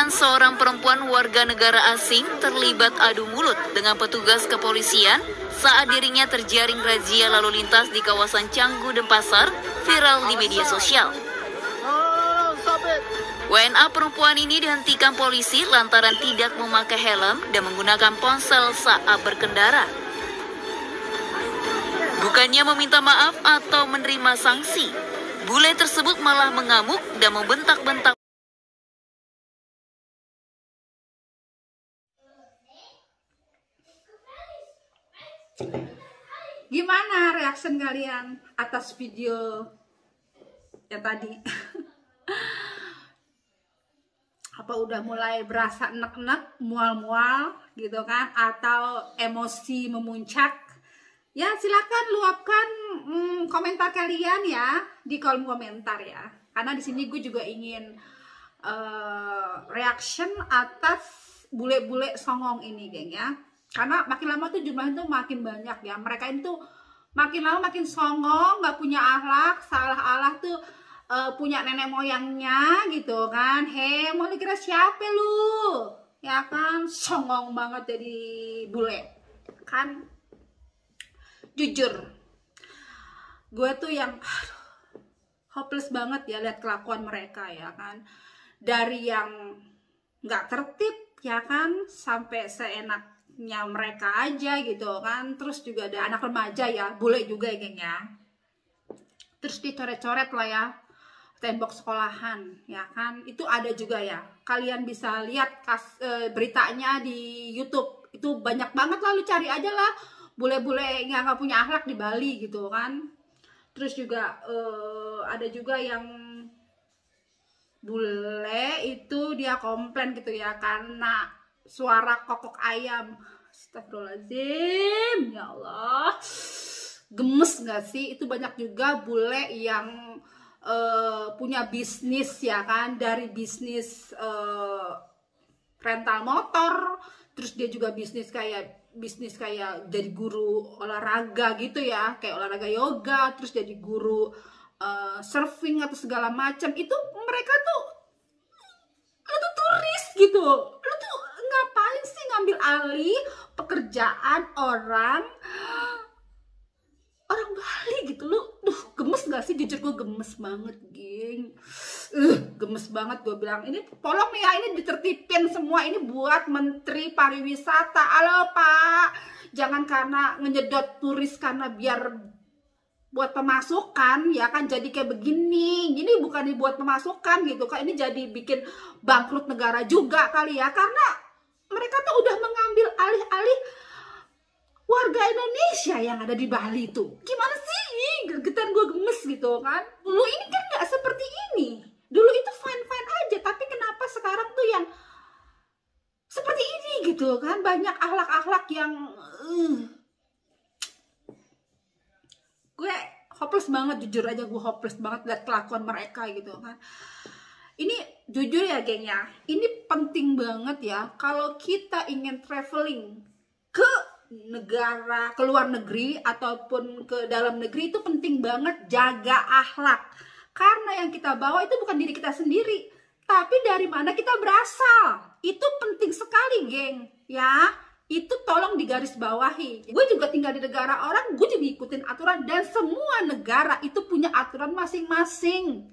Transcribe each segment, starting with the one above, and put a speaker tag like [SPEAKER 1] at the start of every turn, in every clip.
[SPEAKER 1] menyebutkan seorang perempuan warga negara asing terlibat adu mulut dengan petugas kepolisian saat dirinya terjaring razia lalu lintas di kawasan Canggu Denpasar viral di media sosial. WNA perempuan ini dihentikan polisi lantaran tidak memakai helm dan menggunakan ponsel saat berkendara. Bukannya meminta maaf atau menerima sanksi, bule tersebut malah mengamuk dan membentak-bentak reaction kalian atas video yang tadi apa udah mulai berasa enak-enak mual-mual gitu kan atau emosi memuncak ya silahkan luapkan hmm, komentar kalian ya di kolom komentar ya karena di sini gue juga ingin uh, reaction atas bule-bule songong ini geng ya karena makin lama tuh jumlahnya tuh makin banyak ya mereka itu makin lama makin songong nggak punya akhlak salah alah tuh uh, punya nenek moyangnya gitu kan he mau dikira siapa lu ya kan songong banget jadi bule kan jujur gue tuh yang aduh, hopeless banget ya lihat kelakuan mereka ya kan dari yang nggak tertib ya kan sampai seenak nya mereka aja gitu kan terus juga ada anak remaja ya boleh juga ya gengnya terus dicoret-coret lah ya tembok sekolahan ya kan itu ada juga ya kalian bisa lihat kas, e, beritanya di YouTube itu banyak banget lalu cari aja lah bule-bule yang nggak punya akhlak di Bali gitu kan terus juga e, ada juga yang bule itu dia komplain gitu ya karena suara kokok ayam Astagfirullahaladzim ya Allah gemes gak sih itu banyak juga bule yang uh, punya bisnis ya kan dari bisnis uh, rental motor terus dia juga bisnis kayak bisnis kayak jadi guru olahraga gitu ya kayak olahraga yoga terus jadi guru uh, surfing atau segala macam itu mereka tuh itu turis gitu ngapain sih ngambil alih pekerjaan orang orang Bali gitu lu duh gemes gak sih jujur gue gemes banget geng uh, gemes banget gue bilang ini tolong ya ini ditertipin semua ini buat menteri pariwisata halo pak jangan karena ngejedot turis karena biar buat pemasukan ya kan jadi kayak begini ini bukan dibuat pemasukan gitu kan ini jadi bikin bangkrut negara juga kali ya karena mereka tuh udah mengambil alih-alih warga Indonesia yang ada di Bali itu. Gimana sih? Gergetan gue gemes gitu kan. Dulu ini kan gak seperti ini. Dulu itu fine-fine aja, tapi kenapa sekarang tuh yang seperti ini gitu kan? Banyak akhlak-akhlak yang uh. gue hopeless banget jujur aja gue hopeless banget lihat kelakuan mereka gitu kan. Ini jujur ya geng ya, ini penting banget ya kalau kita ingin traveling ke negara ke luar negeri ataupun ke dalam negeri itu penting banget jaga akhlak. Karena yang kita bawa itu bukan diri kita sendiri, tapi dari mana kita berasal. Itu penting sekali, geng. Ya, itu tolong digaris bawahi. Gue juga tinggal di negara orang, gue juga ikutin aturan dan semua negara itu punya aturan masing-masing.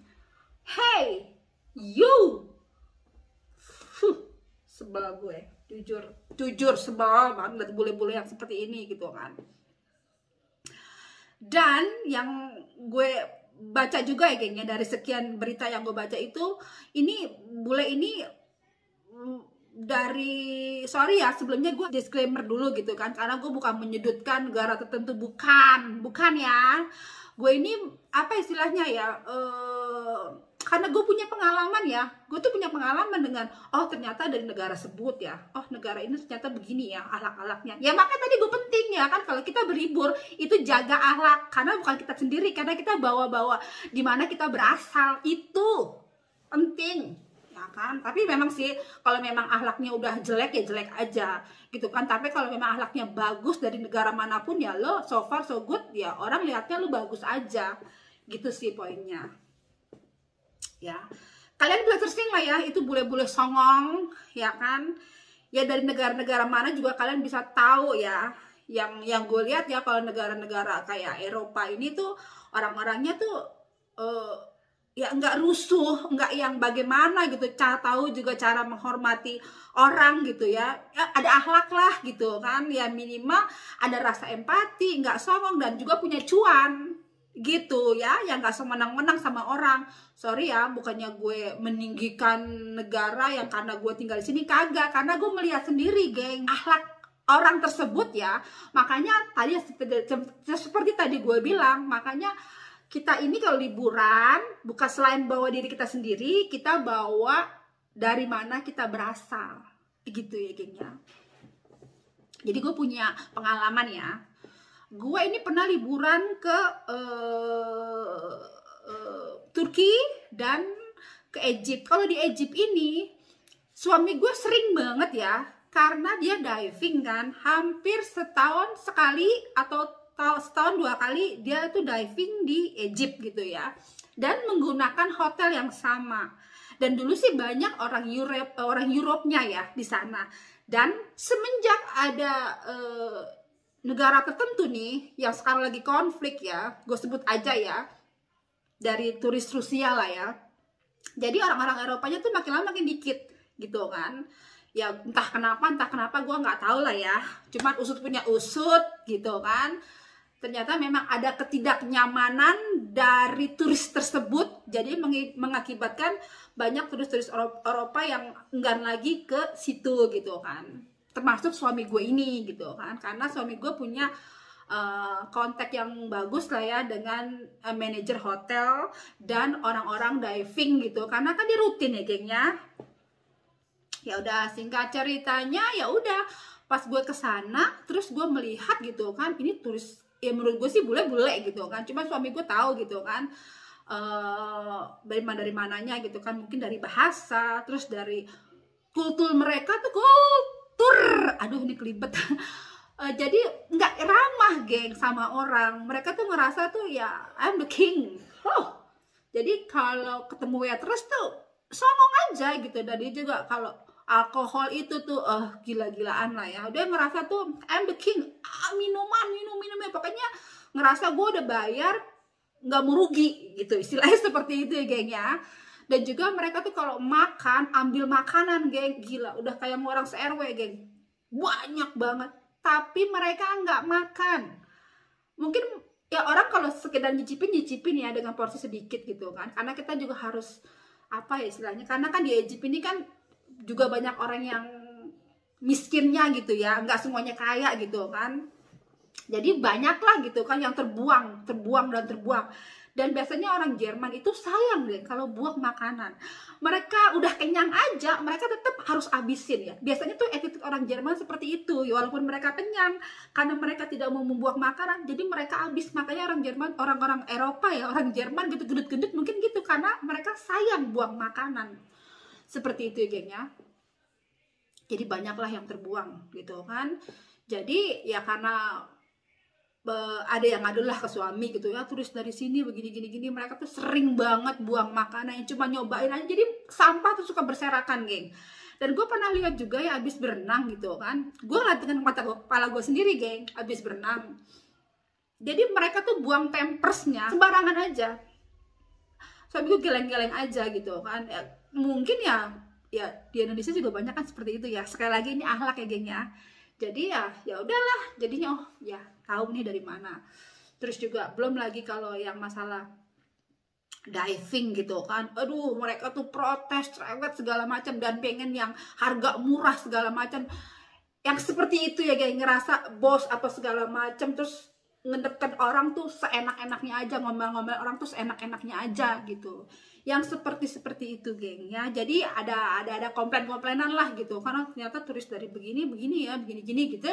[SPEAKER 1] Hey, you sebel gue jujur jujur sebel banget bule-bule yang seperti ini gitu kan dan yang gue baca juga ya kayaknya dari sekian berita yang gue baca itu ini bule ini mm, dari sorry ya sebelumnya gue disclaimer dulu gitu kan karena gue bukan menyudutkan negara tertentu bukan bukan ya gue ini apa istilahnya ya uh, karena gue punya pengalaman ya gue tuh punya pengalaman dengan oh ternyata dari negara sebut ya oh negara ini ternyata begini ya alak-alaknya ya makanya tadi gue penting ya kan kalau kita berlibur itu jaga alak karena bukan kita sendiri karena kita bawa-bawa di kita berasal itu penting ya kan tapi memang sih kalau memang ahlaknya udah jelek ya jelek aja gitu kan tapi kalau memang ahlaknya bagus dari negara manapun ya lo so far so good ya orang lihatnya lo bagus aja gitu sih poinnya ya kalian belajar searching lah ya itu bule-bule songong ya kan ya dari negara-negara mana juga kalian bisa tahu ya yang yang gue lihat ya kalau negara-negara kayak Eropa ini tuh orang-orangnya tuh uh, ya nggak rusuh nggak yang bagaimana gitu cara tahu juga cara menghormati orang gitu ya, ya ada akhlak lah gitu kan ya minimal ada rasa empati nggak songong dan juga punya cuan gitu ya yang gak semenang-menang sama orang sorry ya bukannya gue meninggikan negara yang karena gue tinggal di sini kagak karena gue melihat sendiri geng akhlak orang tersebut ya makanya tadi seperti tadi gue bilang makanya kita ini kalau liburan bukan selain bawa diri kita sendiri kita bawa dari mana kita berasal gitu ya gengnya jadi gue punya pengalaman ya gue ini pernah liburan ke uh, uh, Turki dan ke Egypt. Kalau di Egypt ini suami gue sering banget ya karena dia diving kan hampir setahun sekali atau setahun dua kali dia itu diving di Egypt gitu ya dan menggunakan hotel yang sama dan dulu sih banyak orang Europe orang Europe-nya ya di sana dan semenjak ada eh, negara tertentu nih yang sekarang lagi konflik ya, gue sebut aja ya, dari turis Rusia lah ya. Jadi orang-orang Eropanya tuh makin lama makin dikit gitu kan. Ya entah kenapa, entah kenapa gue nggak tahu lah ya. Cuman usut punya usut gitu kan. Ternyata memang ada ketidaknyamanan dari turis tersebut, jadi mengakibatkan banyak turis-turis Eropa yang enggan lagi ke situ gitu kan termasuk suami gue ini gitu kan karena suami gue punya Uh, kontak yang bagus lah ya dengan uh, manajer hotel dan orang-orang diving gitu karena kan dia rutin ya gengnya ya udah singkat ceritanya ya udah pas gue kesana terus gue melihat gitu kan ini turis ya menurut gue sih bule-bule gitu kan cuma suami gue tahu gitu kan uh, dari mana dari mananya gitu kan mungkin dari bahasa terus dari kultur mereka tuh kultur tur aduh ini kelibet uh, jadi nggak ramah geng sama orang mereka tuh ngerasa tuh ya I'm the king oh jadi kalau ketemu ya terus tuh songong aja gitu dan dia juga kalau alkohol itu tuh uh, gila-gilaan lah ya dia ngerasa tuh I'm the king ah, minuman minum minum ya pokoknya ngerasa gue udah bayar nggak merugi gitu istilahnya seperti itu ya geng ya dan juga mereka tuh kalau makan ambil makanan geng gila udah kayak mau orang se-RW geng banyak banget tapi mereka nggak makan mungkin ya orang kalau sekedar nyicipin nyicipin ya dengan porsi sedikit gitu kan karena kita juga harus apa ya istilahnya karena kan di Egypt ini kan juga banyak orang yang miskinnya gitu ya nggak semuanya kaya gitu kan jadi banyak lah gitu kan yang terbuang terbuang dan terbuang dan biasanya orang Jerman itu sayang deh kalau buang makanan. Mereka udah kenyang aja, mereka tetap harus abisin ya. Biasanya tuh attitude orang Jerman seperti itu, walaupun mereka kenyang karena mereka tidak mau membuang makanan, jadi mereka abis Makanya orang Jerman, orang-orang Eropa ya, orang Jerman gitu gendut-gendut mungkin gitu karena mereka sayang buang makanan. Seperti itu ya, geng ya. Jadi banyaklah yang terbuang gitu kan. Jadi ya karena ada yang ngadulah ke suami gitu ya terus dari sini begini gini gini mereka tuh sering banget buang makanan yang cuma nyobain aja jadi sampah tuh suka berserakan geng dan gue pernah lihat juga ya abis berenang gitu kan gue ngeliat dengan mata gue, kepala gue sendiri geng abis berenang jadi mereka tuh buang pampersnya sembarangan aja suami gue geleng-geleng aja gitu kan ya, mungkin ya ya di Indonesia juga banyak kan seperti itu ya sekali lagi ini ahlak ya gengnya jadi ya ya udahlah jadinya oh ya tahu nih dari mana terus juga belum lagi kalau yang masalah diving gitu kan aduh mereka tuh protes cerewet segala macam dan pengen yang harga murah segala macam yang seperti itu ya kayak ngerasa bos atau segala macam terus ngedeket orang tuh seenak-enaknya aja ngomel-ngomel orang tuh seenak-enaknya aja gitu yang seperti seperti itu geng ya jadi ada ada ada komplain-komplainan lah gitu karena ternyata turis dari begini begini ya begini gini gitu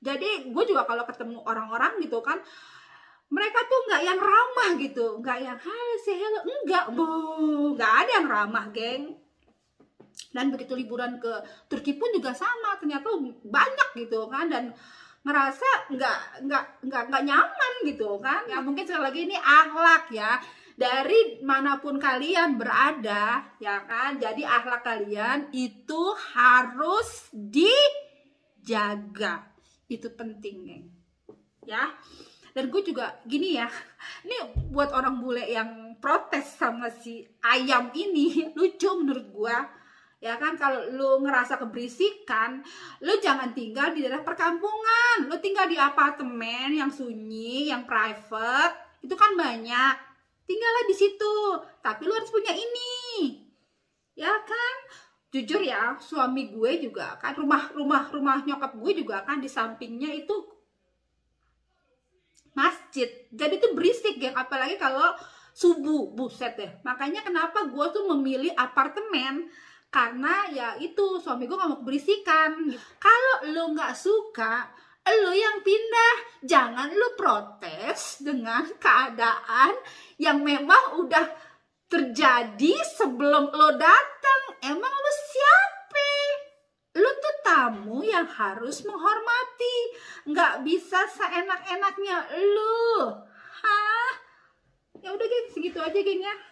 [SPEAKER 1] jadi gue juga kalau ketemu orang-orang gitu kan mereka tuh nggak yang ramah gitu nggak yang halo say hello enggak bu nggak ada yang ramah geng dan begitu liburan ke Turki pun juga sama ternyata banyak gitu kan dan ngerasa nggak nggak nggak nggak nyaman gitu kan ya mungkin sekali lagi ini akhlak ya dari manapun kalian berada ya kan jadi akhlak kalian itu harus dijaga itu penting geng ya dan gue juga gini ya ini buat orang bule yang protes sama si ayam ini lucu menurut gue ya kan kalau lu ngerasa keberisikan lu jangan tinggal di daerah perkampungan lu tinggal di apartemen yang sunyi yang private itu kan banyak tinggallah di situ tapi lu harus punya ini ya kan jujur ya suami gue juga kan rumah rumah rumah nyokap gue juga kan di sampingnya itu masjid jadi itu berisik ya apalagi kalau subuh buset deh makanya kenapa gue tuh memilih apartemen karena ya itu suami gue gak mau berisikan kalau lo nggak suka lo yang pindah jangan lo protes dengan keadaan yang memang udah terjadi sebelum lo datang. Emang lo siapa? Lo tuh tamu yang harus menghormati. Nggak bisa seenak-enaknya lo. Hah? Ya udah geng, segitu aja geng ya.